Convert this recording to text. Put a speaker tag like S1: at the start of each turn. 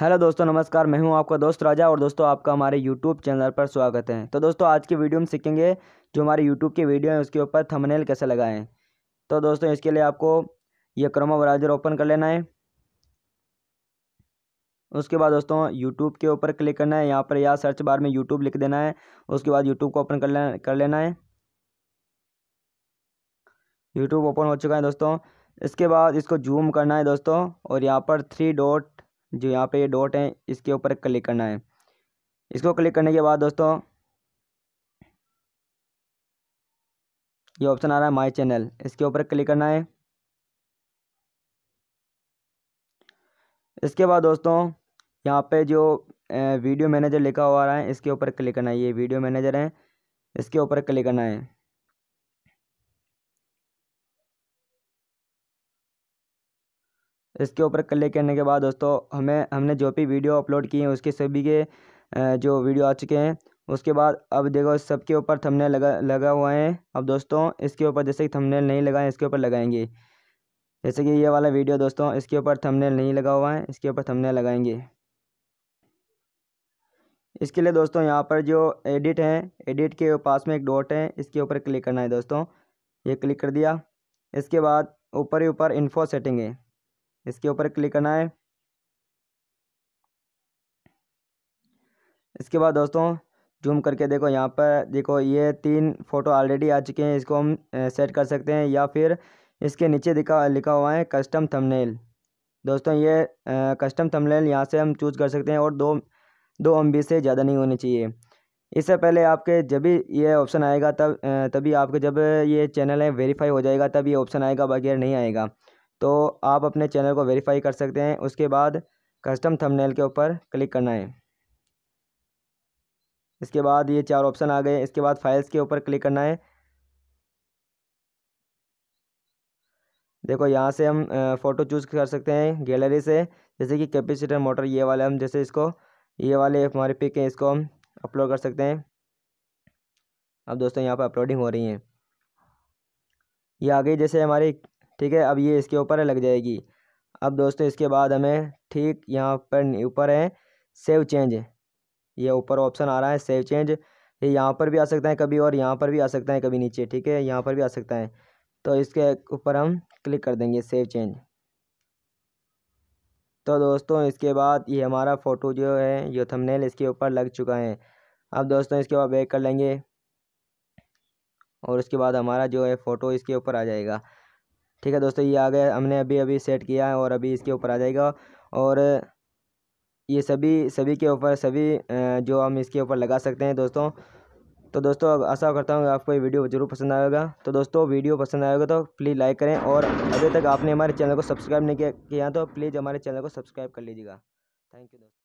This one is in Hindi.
S1: हेलो दोस्तों नमस्कार मैं हूं आपका दोस्त राजा और दोस्तों आपका हमारे यूट्यूब चैनल पर स्वागत है तो दोस्तों आज की वीडियो में सीखेंगे जो हमारे यूट्यूब की वीडियो है उसके ऊपर थंबनेल कैसे लगाएं तो दोस्तों इसके लिए आपको ये क्रोमा ब्राउजर ओपन कर लेना है उसके बाद दोस्तों यूट्यूब के ऊपर क्लिक करना है यहाँ पर या सर्च बार में यूट्यूब लिख देना है उसके बाद यूट्यूब को ओपन कर लेना कर लेना है यूट्यूब ओपन हो चुका है दोस्तों इसके बाद इसको जूम करना है दोस्तों और यहाँ पर थ्री डॉट जो यहाँ पे ये डॉट है इसके ऊपर क्लिक करना है इसको क्लिक करने के बाद दोस्तों ये ऑप्शन आ रहा है माय चैनल इसके ऊपर क्लिक करना है इसके बाद दोस्तों यहाँ पे जो वीडियो मैनेजर लिखा हुआ आ रहा है इसके ऊपर क्लिक करना है ये वीडियो मैनेजर है इसके ऊपर क्लिक करना है इसके ऊपर क्लिक करने के बाद दोस्तों हमें हमने जो भी वीडियो अपलोड की है उसके सभी के जो वीडियो आ चुके हैं उसके बाद अब देखो सबके ऊपर थंबनेल लगा लगा हुआ है अब दोस्तों इसके ऊपर जैसे कि थंबनेल नहीं लगाए इसके ऊपर लगाएंगे जैसे कि ये वाला वीडियो दोस्तों इसके ऊपर थंबनेल नहीं लगा हुआ है इसके ऊपर थंबनेल लगाएंगे इसके लिए दोस्तों यहाँ पर जो एडिट है एडिट के पास में एक डॉट है इसके ऊपर क्लिक करना है दोस्तों ये क्लिक कर दिया इसके बाद ऊपर ही ऊपर इन्फो सेटिंग है इसके ऊपर क्लिक करना है इसके बाद दोस्तों जूम करके देखो यहाँ पर देखो ये तीन फ़ोटो ऑलरेडी आ चुके हैं इसको हम सेट कर सकते हैं या फिर इसके नीचे दिखा लिखा हुआ है कस्टम थंबनेल दोस्तों ये आ, कस्टम थंबनेल यहाँ से हम चूज कर सकते हैं और दो दो एम से ज़्यादा नहीं होनी चाहिए इससे पहले आपके जब भी ये ऑप्शन आएगा तब तभी आपके जब ये चैनल है वेरीफाई हो जाएगा तब ये ऑप्शन आएगा बाकी नहीं आएगा तो आप अपने चैनल को वेरीफाई कर सकते हैं उसके बाद कस्टम थंबनेल के ऊपर क्लिक करना है इसके बाद ये चार ऑप्शन आ गए इसके बाद फाइल्स के ऊपर क्लिक करना है देखो यहाँ से हम फ़ोटो चूज़ कर सकते हैं गैलरी से जैसे कि कैपेसिटर मोटर ये वाले हम जैसे इसको ये वाले हमारे पिक हैं इसको हम अपलोड कर सकते हैं अब दोस्तों यहाँ पर अपलोडिंग हो रही है ये आ गई जैसे हमारी ठीक है अब ये इसके ऊपर लग जाएगी अब दोस्तों इसके बाद हमें ठीक यहाँ पर ऊपर है सेव चेंज ये ऊपर ऑप्शन आ रहा है सेव चेंज ये यहाँ पर भी आ सकता है कभी और यहाँ पर भी आ सकता है कभी नीचे ठीक है यहाँ पर भी आ सकता है तो इसके ऊपर हम क्लिक कर देंगे सेव चेंज तो दोस्तों इसके बाद ये हमारा फ़ोटो जो है ये थंबनेल इसके ऊपर लग चुका है अब दोस्तों इसके बाद बैक कर लेंगे और उसके बाद हमारा जो है फ़ोटो इसके ऊपर आ जाएगा ठीक है दोस्तों ये आ गया हमने अभी अभी सेट किया है और अभी इसके ऊपर आ जाएगा और ये सभी सभी के ऊपर सभी जो हम इसके ऊपर लगा सकते हैं दोस्तों तो दोस्तों आशा करता हूँ आपको ये वीडियो जरूर पसंद आएगा तो दोस्तों वीडियो पसंद आएगा तो प्लीज़ लाइक करें और अभी तक आपने हमारे चैनल को सब्सक्राइब नहीं किया तो प्लीज़ हमारे चैनल को सब्सक्राइब कर लीजिएगा थैंक यू दोस्तों